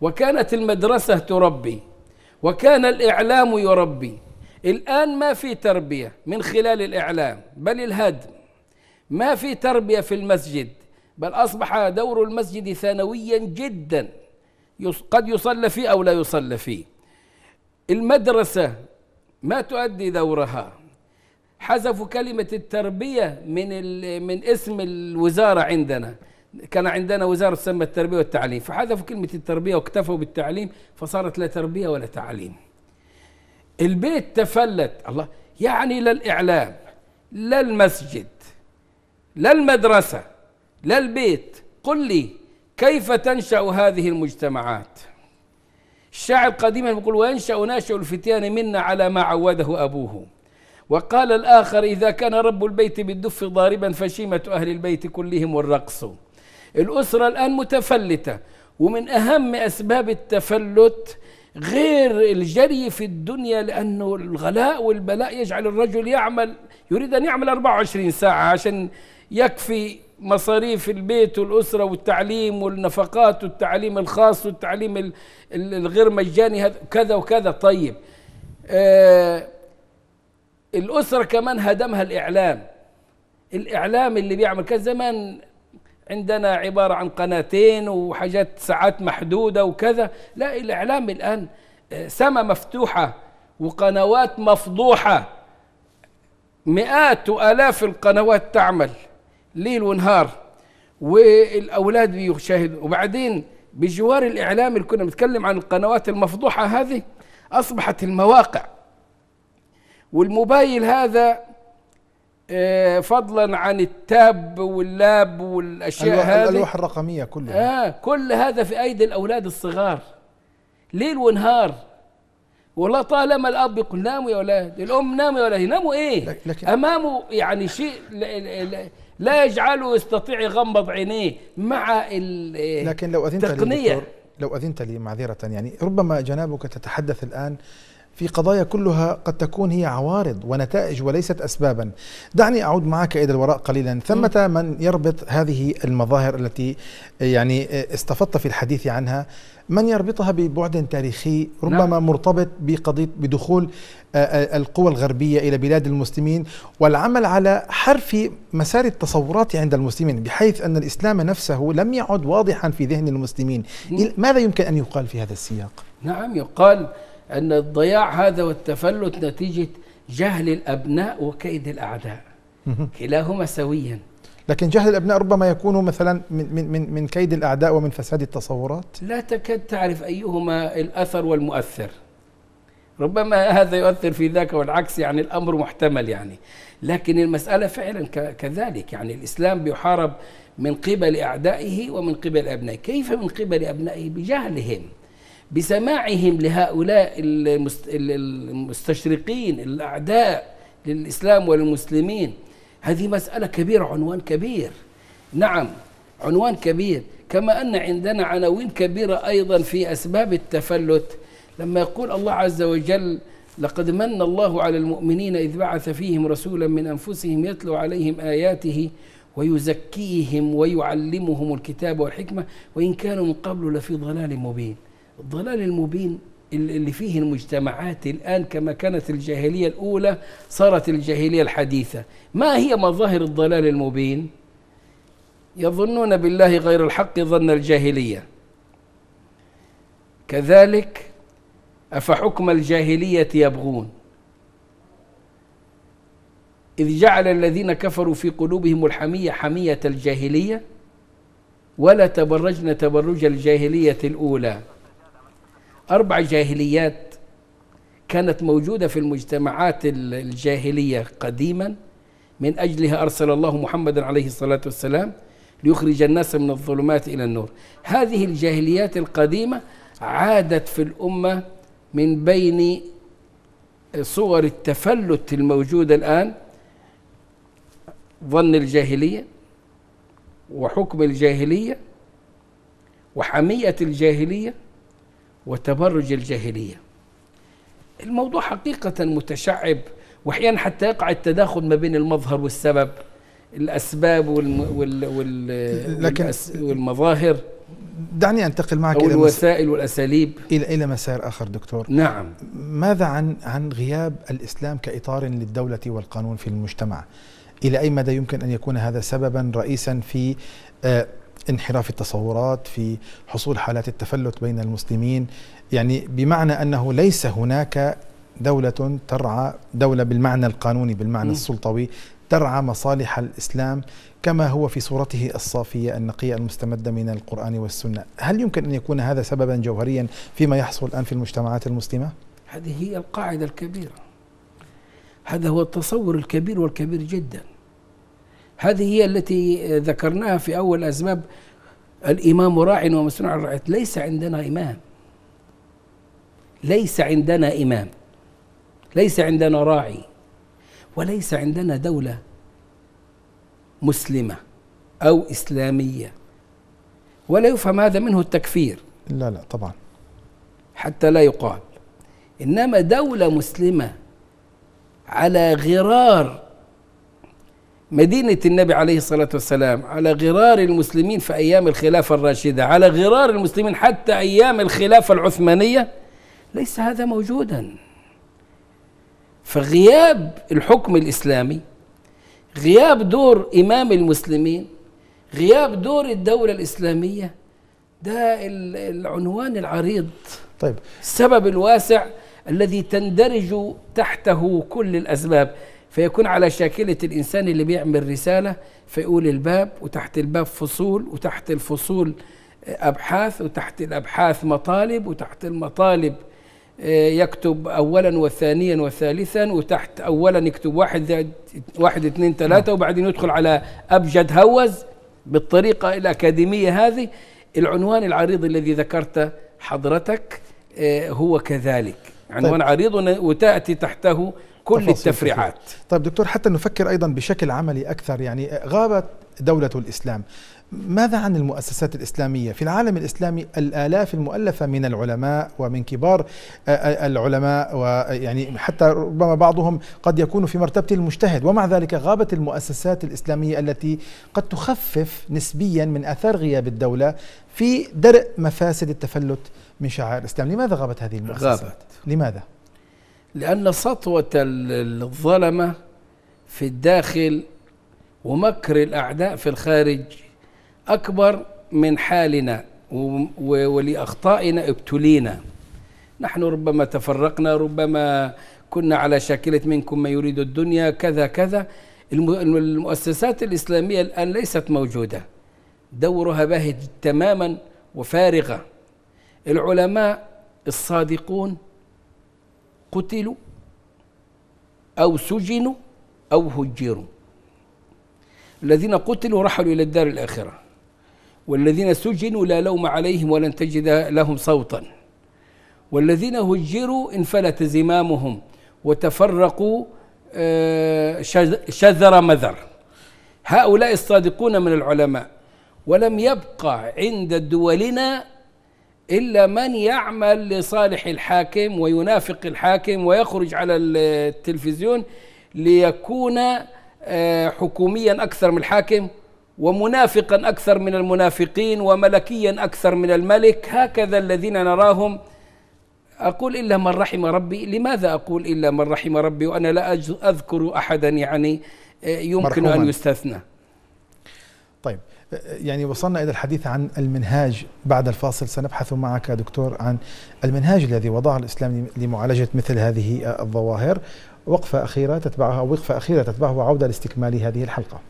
وكانت المدرسة تربي وكان الإعلام يربي الآن ما في تربية من خلال الإعلام بل الهدم ما في تربية في المسجد بل أصبح دور المسجد ثانويا جدا قد يصلى فيه أو لا يصلى فيه المدرسة ما تؤدي دورها حذفوا كلمة التربية من من اسم الوزارة عندنا كان عندنا وزارة تسمى التربية والتعليم فحذفوا كلمة التربية واكتفوا بالتعليم فصارت لا تربية ولا تعليم البيت تفلت الله يعني لا الإعلام لا المسجد لا المدرسة لا البيت قل لي كيف تنشأ هذه المجتمعات الشاعر قديما يقول وينشأ ناشئ الفتيان منا على ما عوده أبوه وقال الآخر إذا كان رب البيت بالدف ضاربا فشيمة أهل البيت كلهم والرقص الأسرة الآن متفلتة ومن أهم أسباب التفلت غير الجري في الدنيا لأنه الغلاء والبلاء يجعل الرجل يعمل يريد أن يعمل 24 ساعة عشان يكفي مصاريف البيت والأسرة والتعليم والنفقات والتعليم الخاص والتعليم الغير مجاني كذا وكذا طيب آه الأسرة كمان هدمها الإعلام الإعلام اللي بيعمل كان زمان عندنا عبارة عن قناتين وحاجات ساعات محدودة وكذا لا الإعلام الآن آه، سما مفتوحة وقنوات مفضوحة مئات وآلاف القنوات تعمل ليل ونهار والاولاد بيشاهدوا وبعدين بجوار الاعلام اللي كنا بنتكلم عن القنوات المفضوحه هذه اصبحت المواقع والموبايل هذا آه، فضلا عن التاب واللاب والاشياء الو... هذه الالواح الرقميه كلها اه كل هذا في ايدي الاولاد الصغار ليل ونهار والله طالما الاب يقول ناموا يا اولاد الام ناموا يا اولاد يناموا ايه لكن امامه يعني شيء ل... ل... ل... لا يجعله يستطيع يغمض عينيه مع التقنية لكن لو أذنت لي لو أذنت لي معذرة يعني ربما جنابك تتحدث الآن في قضايا كلها قد تكون هي عوارض ونتائج وليست اسبابا. دعني اعود معك الى الوراء قليلا، ثمة من يربط هذه المظاهر التي يعني استفدت في الحديث عنها من يربطها ببعد تاريخي نعم. ربما نعم. مرتبط بقضيه بدخول القوى الغربيه الى بلاد المسلمين والعمل على حرف مسار التصورات عند المسلمين بحيث ان الاسلام نفسه لم يعد واضحا في ذهن المسلمين، ماذا يمكن ان يقال في هذا السياق؟ نعم يقال أن الضياع هذا والتفلت نتيجة جهل الأبناء وكيد الأعداء كلاهما سويا لكن جهل الأبناء ربما يكون مثلا من, من, من, كيد الأعداء ومن فساد التصورات لا تكاد تعرف أيهما الأثر والمؤثر ربما هذا يؤثر في ذاك والعكس يعني الأمر محتمل يعني لكن المسألة فعلا كذلك يعني الإسلام بيحارب من قبل أعدائه ومن قبل أبنائه كيف من قبل أبنائه بجهلهم بسماعهم لهؤلاء المستشرقين الأعداء للإسلام والمسلمين هذه مسألة كبيرة عنوان كبير نعم عنوان كبير كما أن عندنا عناوين كبيرة أيضا في أسباب التفلت لما يقول الله عز وجل لقد من الله على المؤمنين إذ بعث فيهم رسولا من أنفسهم يتلو عليهم آياته ويزكيهم ويعلمهم الكتاب والحكمة وإن كانوا من قبل لفي ضلال مبين الضلال المبين اللي فيه المجتمعات الآن كما كانت الجاهلية الأولى صارت الجاهلية الحديثة ما هي مظاهر الضلال المبين يظنون بالله غير الحق ظن الجاهلية كذلك أفحكم الجاهلية يبغون إذ جعل الذين كفروا في قلوبهم الحمية حمية الجاهلية ولا تبرجن تبرج الجاهلية الأولى أربع جاهليات كانت موجودة في المجتمعات الجاهلية قديما من أجلها أرسل الله محمدا عليه الصلاة والسلام ليخرج الناس من الظلمات إلى النور هذه الجاهليات القديمة عادت في الأمة من بين صور التفلت الموجودة الآن ظن الجاهلية وحكم الجاهلية وحمية الجاهلية وتبرج الجاهلية الموضوع حقيقة متشعب وأحيانا حتى يقع التداخل ما بين المظهر والسبب الأسباب والم وال وال لكن والمظاهر دعني أنتقل معك إلى الوسائل والأساليب إلى إلى مسار آخر دكتور نعم ماذا عن عن غياب الإسلام كإطار للدولة والقانون في المجتمع إلى أي مدى يمكن أن يكون هذا سببا رئيسا في آه، انحراف التصورات في حصول حالات التفلت بين المسلمين يعني بمعنى أنه ليس هناك دولة ترعى دولة بالمعنى القانوني بالمعنى م. السلطوي ترعى مصالح الإسلام كما هو في صورته الصافية النقية المستمدة من القرآن والسنة هل يمكن أن يكون هذا سببا جوهريا فيما يحصل الآن في المجتمعات المسلمة؟ هذه هي القاعدة الكبيرة هذا هو التصور الكبير والكبير جدا هذه هي التي ذكرناها في أول أسباب الإمام راع ومصنوع الرعية ليس عندنا إمام ليس عندنا إمام ليس عندنا راعي وليس عندنا دولة مسلمة أو إسلامية ولا يفهم هذا منه التكفير لا لا طبعا حتى لا يقال إنما دولة مسلمة على غرار مدينة النبي عليه الصلاة والسلام على غرار المسلمين في أيام الخلافة الراشدة على غرار المسلمين حتى أيام الخلافة العثمانية ليس هذا موجودا فغياب الحكم الإسلامي غياب دور إمام المسلمين غياب دور الدولة الإسلامية ده العنوان العريض طيب السبب الواسع الذي تندرج تحته كل الأسباب فيكون على شاكلة الإنسان اللي بيعمل رسالة فيقول الباب وتحت الباب فصول وتحت الفصول آه، أبحاث وتحت الأبحاث مطالب وتحت المطالب آه، يكتب أولا وثانيا وثالثا وتحت أولا يكتب واحد واحد اثنين ثلاثة نعم. وبعدين يدخل على أبجد هوز بالطريقة الأكاديمية هذه العنوان العريض الذي ذكرته حضرتك آه، هو كذلك عنوان طيب. عريض وتأتي تحته كل التفريعات طيب دكتور حتى نفكر أيضا بشكل عملي أكثر يعني غابت دولة الإسلام ماذا عن المؤسسات الإسلامية؟ في العالم الإسلامي الآلاف المؤلفة من العلماء ومن كبار آه، آه، العلماء ويعني حتى ربما بعضهم قد يكون في مرتبة المجتهد ومع ذلك غابت المؤسسات الإسلامية التي قد تخفف نسبيا من أثر غياب الدولة في درء مفاسد التفلت من شعائر الإسلام لماذا غابت هذه المؤسسات؟ غابت. لماذا؟ لأن سطوة الظلمة في الداخل ومكر الأعداء في الخارج أكبر من حالنا ولأخطائنا ابتلينا نحن ربما تفرقنا ربما كنا على شاكلة منكم من يريد الدنيا كذا كذا المؤسسات الإسلامية الآن ليست موجودة دورها باهت تماما وفارغة العلماء الصادقون قتلوا أو سجنوا أو هجروا الذين قتلوا رحلوا إلى الدار الآخرة والذين سجنوا لا لوم عليهم ولن تجد لهم صوتا والذين هجروا انفلت زمامهم وتفرقوا آه، شذر مذر هؤلاء الصادقون من العلماء ولم يبقى عند دولنا إلا من يعمل لصالح الحاكم وينافق الحاكم ويخرج على التلفزيون ليكون آه، حكوميا أكثر من الحاكم ومنافقا أكثر من المنافقين وملكيا أكثر من الملك هكذا الذين نراهم أقول إلا من رحم ربي لماذا أقول إلا من رحم ربي وأنا لا أذكر أحدا يعني آه، يمكن مرحوماً. أن يستثنى طيب يعني وصلنا إلى الحديث عن المنهاج بعد الفاصل سنبحث معك دكتور عن المنهاج الذي وضعه الإسلام لمعالجة مثل هذه الظواهر وقفة أخيرة تتبعها وقفة أخيرة تتبعها وعودة لاستكمال هذه الحلقة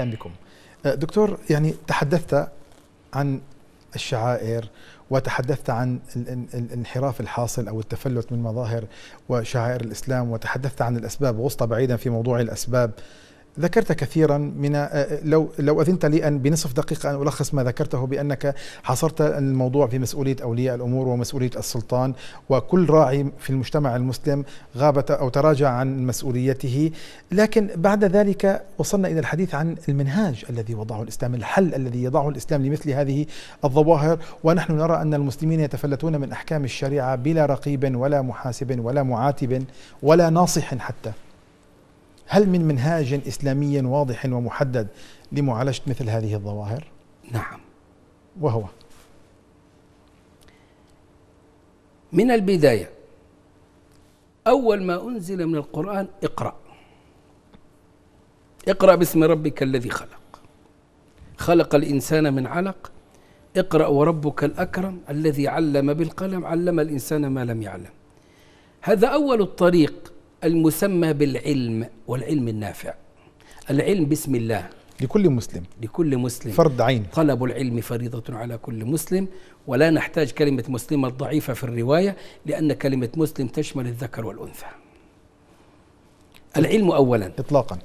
اهلا بكم. أه، دكتور يعني تحدثت عن الشعائر وتحدثت عن الانحراف الحاصل او التفلت من مظاهر وشعائر الاسلام وتحدثت عن الاسباب غصت بعيدا في موضوع الاسباب ذكرت كثيرا من آه، آه، لو لو اذنت لي ان بنصف دقيقه ان الخص ما ذكرته بانك حصرت الموضوع في مسؤوليه اولياء الامور ومسؤوليه السلطان وكل راعي في المجتمع المسلم غاب او تراجع عن مسؤوليته لكن بعد ذلك وصلنا الى الحديث عن المنهاج الذي وضعه الاسلام الحل الذي يضعه الاسلام لمثل هذه الظواهر ونحن نرى ان المسلمين يتفلتون من احكام الشريعه بلا رقيب ولا محاسب ولا معاتب ولا ناصح حتى هل من منهاج إسلامي واضح ومحدد لمعالجة مثل هذه الظواهر؟ نعم وهو من البداية أول ما أنزل من القرآن اقرأ اقرأ باسم ربك الذي خلق خلق الإنسان من علق اقرأ وربك الأكرم الذي علم بالقلم علم الإنسان ما لم يعلم هذا أول الطريق المسمى بالعلم والعلم النافع العلم بسم الله لكل مسلم لكل مسلم فرض عين طلب العلم فريضة على كل مسلم ولا نحتاج كلمة مسلم الضعيفة في الرواية لأن كلمة مسلم تشمل الذكر والأنثى العلم أولا إطلاقا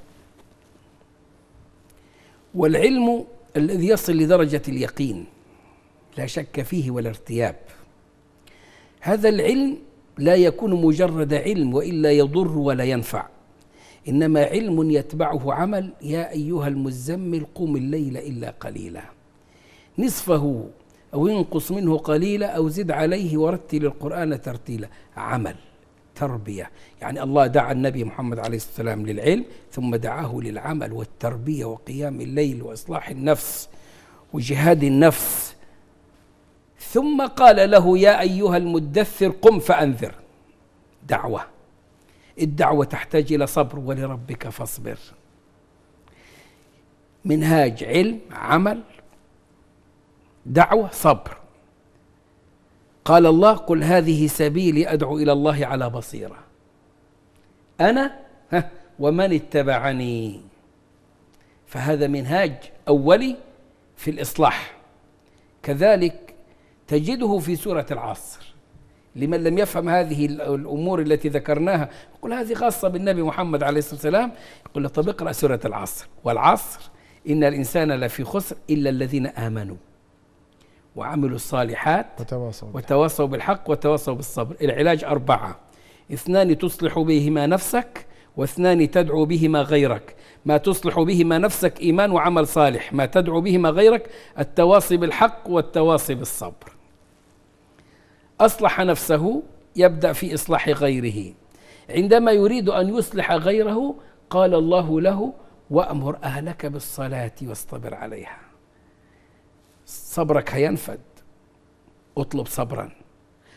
والعلم الذي يصل لدرجة اليقين لا شك فيه ولا ارتياب هذا العلم لا يكون مجرد علم والا يضر ولا ينفع انما علم يتبعه عمل يا ايها المزمل قم الليل الا قليلا نصفه او انقص منه قليلا او زد عليه ورتل القران ترتيلا عمل تربيه يعني الله دعا النبي محمد عليه الصلاه والسلام للعلم ثم دعاه للعمل والتربيه وقيام الليل واصلاح النفس وجهاد النفس ثم قال له يا أيها المدثر قم فأنذر دعوة الدعوة تحتاج إلى صبر ولربك فاصبر منهاج علم عمل دعوة صبر قال الله قل هذه سبيلي أدعو إلى الله على بصيرة أنا ومن اتبعني فهذا منهاج أولي في الإصلاح كذلك تجده في سورة العصر لمن لم يفهم هذه الأمور التي ذكرناها يقول هذه خاصة بالنبي محمد عليه الصلاة والسلام يقول له طب اقرأ سورة العصر والعصر إن الإنسان لفي خسر إلا الذين آمنوا وعملوا الصالحات وتواصوا, وتواصوا بالحق وتواصوا بالصبر العلاج أربعة اثنان تصلح بهما نفسك واثنان تدعو بهما غيرك ما تصلح بهما نفسك إيمان وعمل صالح ما تدعو بهما غيرك التواصي بالحق والتواصي بالصبر أصلح نفسه يبدأ في إصلاح غيره عندما يريد أن يصلح غيره قال الله له وأمر أهلك بالصلاة واصطبر عليها صبرك هينفد اطلب صبرا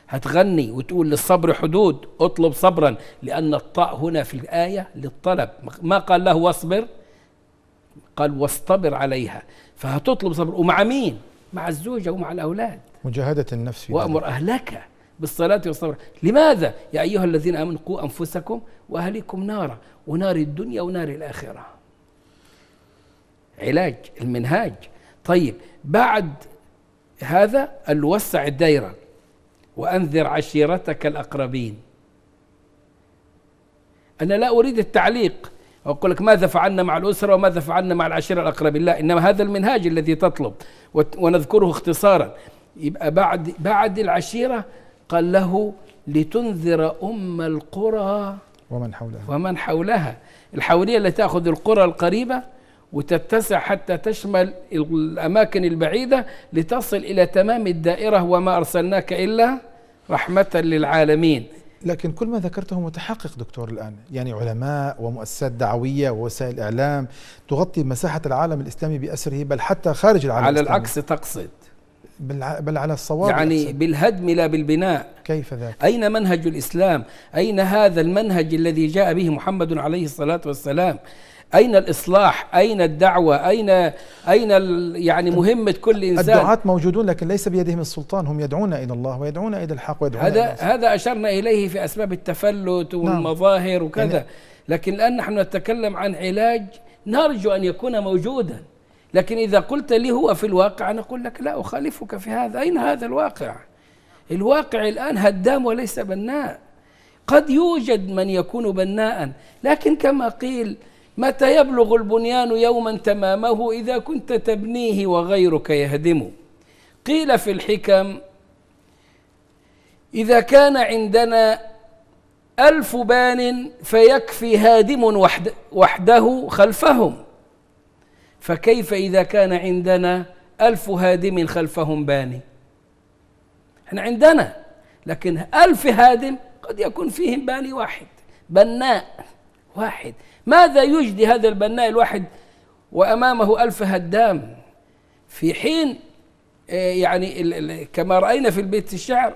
هتغني وتقول للصبر حدود اطلب صبرا لأن الطاء هنا في الآية للطلب ما قال له واصبر قال واصطبر عليها فهتطلب صبر ومع مين مع الزوجة ومع الأولاد مجاهدة النفس وأمر أهلك بالصلاة والصبر لماذا يا أيها الذين آمنوا قوا أنفسكم وأهليكم نارا ونار الدنيا ونار الآخرة علاج المنهاج طيب بعد هذا قال له وسع الدايرة وأنذر عشيرتك الأقربين أنا لا أريد التعليق أقول لك ماذا فعلنا مع الأسرة وماذا فعلنا مع العشيرة الأقربين لا إنما هذا المنهاج الذي تطلب ونذكره اختصارا يبقى بعد بعد العشيرة قال له لتنذر أم القرى ومن حولها ومن حولها الحولية اللي تأخذ القرى القريبة وتتسع حتى تشمل الأماكن البعيدة لتصل إلى تمام الدائرة وما أرسلناك إلا رحمة للعالمين لكن كل ما ذكرته متحقق دكتور الآن يعني علماء ومؤسسات دعوية ووسائل إعلام تغطي مساحة العالم الإسلامي بأسره بل حتى خارج العالم على العكس تقصد بل, بل على الصواب يعني أقصد. بالهدم لا بالبناء كيف ذلك؟ أين منهج الإسلام؟ أين هذا المنهج الذي جاء به محمد عليه الصلاة والسلام؟ أين الإصلاح أين الدعوة أين أين يعني مهمة كل إنسان الدعاة موجودون لكن ليس بيدهم السلطان هم يدعون إلى الله ويدعون إلى الحق ويدعون هذا إلى هذا أشرنا إليه في أسباب التفلت نعم. والمظاهر نعم. وكذا يعني لكن الآن نحن نتكلم عن علاج نرجو أن يكون موجودا لكن إذا قلت لي هو في الواقع أنا أقول لك لا أخالفك في هذا أين هذا الواقع الواقع الآن هدام وليس بناء قد يوجد من يكون بناء لكن كما قيل متى يبلغ البنيان يوما تمامه إذا كنت تبنيه وغيرك يهدمه قيل في الحكم إذا كان عندنا ألف بان فيكفي هادم وحد وحده خلفهم فكيف إذا كان عندنا ألف هادم خلفهم باني احنا عندنا لكن ألف هادم قد يكون فيهم باني واحد بناء واحد ماذا يجدي هذا البناء الواحد وأمامه ألف هدام في حين آه، يعني كما رأينا في البيت الشعر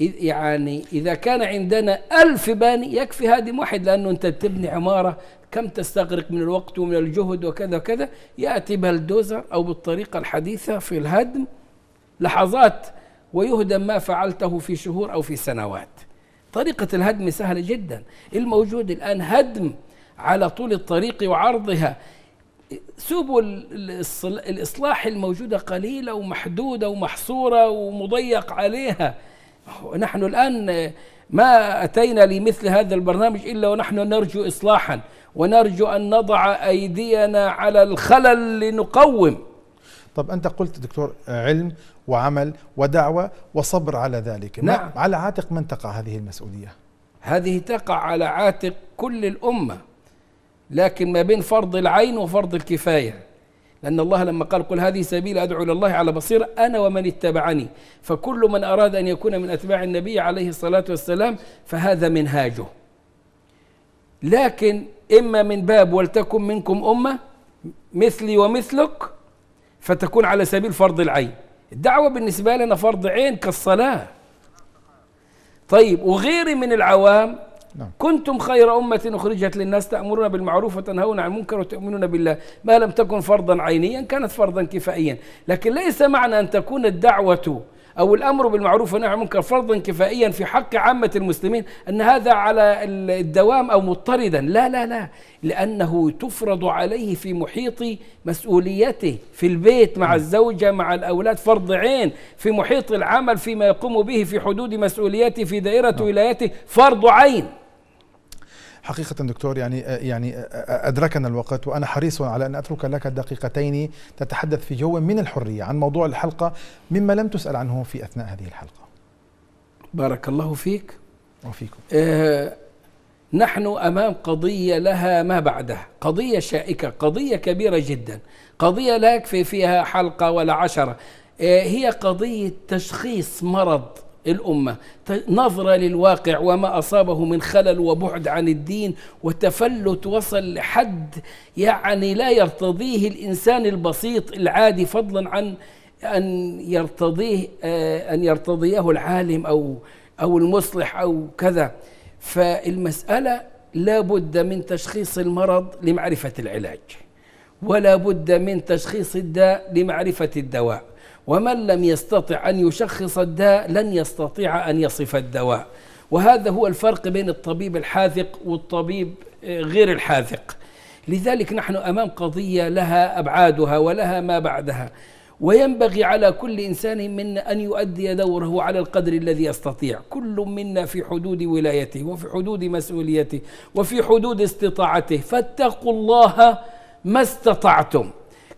يعني إذا كان عندنا ألف باني يكفي هادم واحد لأنه أنت تبني عمارة كم تستغرق من الوقت ومن الجهد وكذا وكذا يأتي بالدوزر أو بالطريقة الحديثة في الهدم لحظات ويهدم ما فعلته في شهور أو في سنوات طريقة الهدم سهلة جدا الموجود الآن هدم على طول الطريق وعرضها سبل الإصلاح الموجودة قليلة ومحدودة ومحصورة ومضيق عليها نحن الآن ما أتينا لمثل هذا البرنامج إلا ونحن نرجو إصلاحا ونرجو أن نضع أيدينا على الخلل لنقوم طب أنت قلت دكتور آه، علم وعمل ودعوة وصبر على ذلك نعم. على عاتق من تقع هذه المسؤولية هذه تقع على عاتق كل الأمة لكن ما بين فرض العين وفرض الكفاية لأن الله لما قال قل هذه سبيل أدعو إلى الله على بصيرة أنا ومن اتبعني فكل من أراد أن يكون من أتباع النبي عليه الصلاة والسلام فهذا منهاجه لكن إما من باب ولتكن منكم أمة مثلي ومثلك فتكون على سبيل فرض العين الدعوة بالنسبة لنا فرض عين كالصلاة طيب وغيري من العوام نعم. كنتم خير أمة أخرجت للناس تأمرون بالمعروف وتنهون عن المنكر وتؤمنون بالله ما لم تكن فرضا عينيا كانت فرضا كفائيا لكن ليس معنى أن تكون الدعوة أو الأمر بالمعروف والنهي عن المنكر فرضا كفائيا في حق عامة المسلمين أن هذا على الدوام أو مضطردا لا لا لا لأنه تفرض عليه في محيط مسؤوليته في البيت مع الزوجة مع الأولاد فرض عين في محيط العمل فيما يقوم به في حدود مسؤوليته في دائرة نعم. ولايته فرض عين حقيقة دكتور يعني آه، يعني آه، آه، أدركنا الوقت وأنا حريص على أن أترك لك دقيقتين تتحدث في جو من الحرية عن موضوع الحلقة مما لم تسأل عنه في أثناء هذه الحلقة بارك الله فيك وفيكم آه نحن أمام قضية لها ما بعدها قضية شائكة قضية كبيرة جدا قضية لا يكفي فيها حلقة ولا عشرة آه هي قضية تشخيص مرض الأمة نظرة للواقع وما أصابه من خلل وبعد عن الدين وتفلت وصل لحد يعني لا يرتضيه الإنسان البسيط العادي فضلا عن أن يرتضيه آه، أن يرتضيه العالم أو أو المصلح أو كذا فالمسألة لا بد من تشخيص المرض لمعرفة العلاج ولا بد من تشخيص الداء لمعرفة الدواء ومن لم يستطع أن يشخص الداء لن يستطيع أن يصف الدواء وهذا هو الفرق بين الطبيب الحاذق والطبيب غير الحاذق لذلك نحن أمام قضية لها أبعادها ولها ما بعدها وينبغي على كل إنسان منا أن يؤدي دوره على القدر الذي يستطيع كل منا في حدود ولايته وفي حدود مسؤوليته وفي حدود استطاعته فاتقوا الله ما استطعتم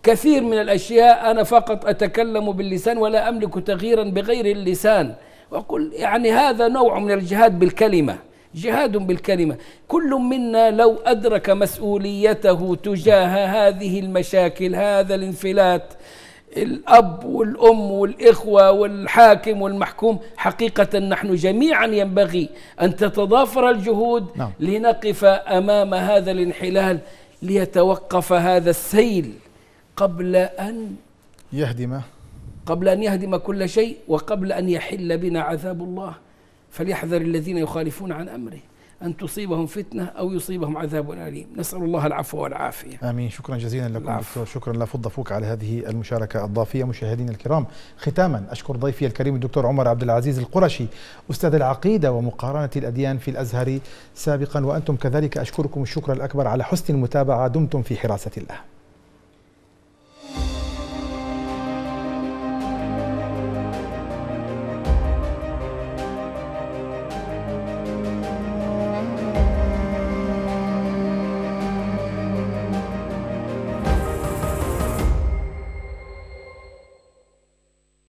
كثير من الأشياء أنا فقط أتكلم باللسان ولا أملك تغييرا بغير اللسان وأقول يعني هذا نوع من الجهاد بالكلمة جهاد بالكلمة كل منا لو أدرك مسؤوليته تجاه هذه المشاكل هذا الانفلات الأب والأم والإخوة والحاكم والمحكوم حقيقة نحن جميعا ينبغي أن تتضافر الجهود نعم. لنقف أمام هذا الانحلال ليتوقف هذا السيل قبل أن يهدم قبل أن يهدم كل شيء وقبل أن يحل بنا عذاب الله فليحذر الذين يخالفون عن أمره أن تصيبهم فتنة أو يصيبهم عذاب أليم نسأل الله العفو والعافية آمين شكرا جزيلا لكم العفو. دكتور شكرا لفض فوك على هذه المشاركة الضافية مشاهدين الكرام ختاما أشكر ضيفي الكريم الدكتور عمر عبد العزيز القرشي أستاذ العقيدة ومقارنة الأديان في الأزهر سابقا وأنتم كذلك أشكركم الشكر الأكبر على حسن المتابعة دمتم في حراسة الله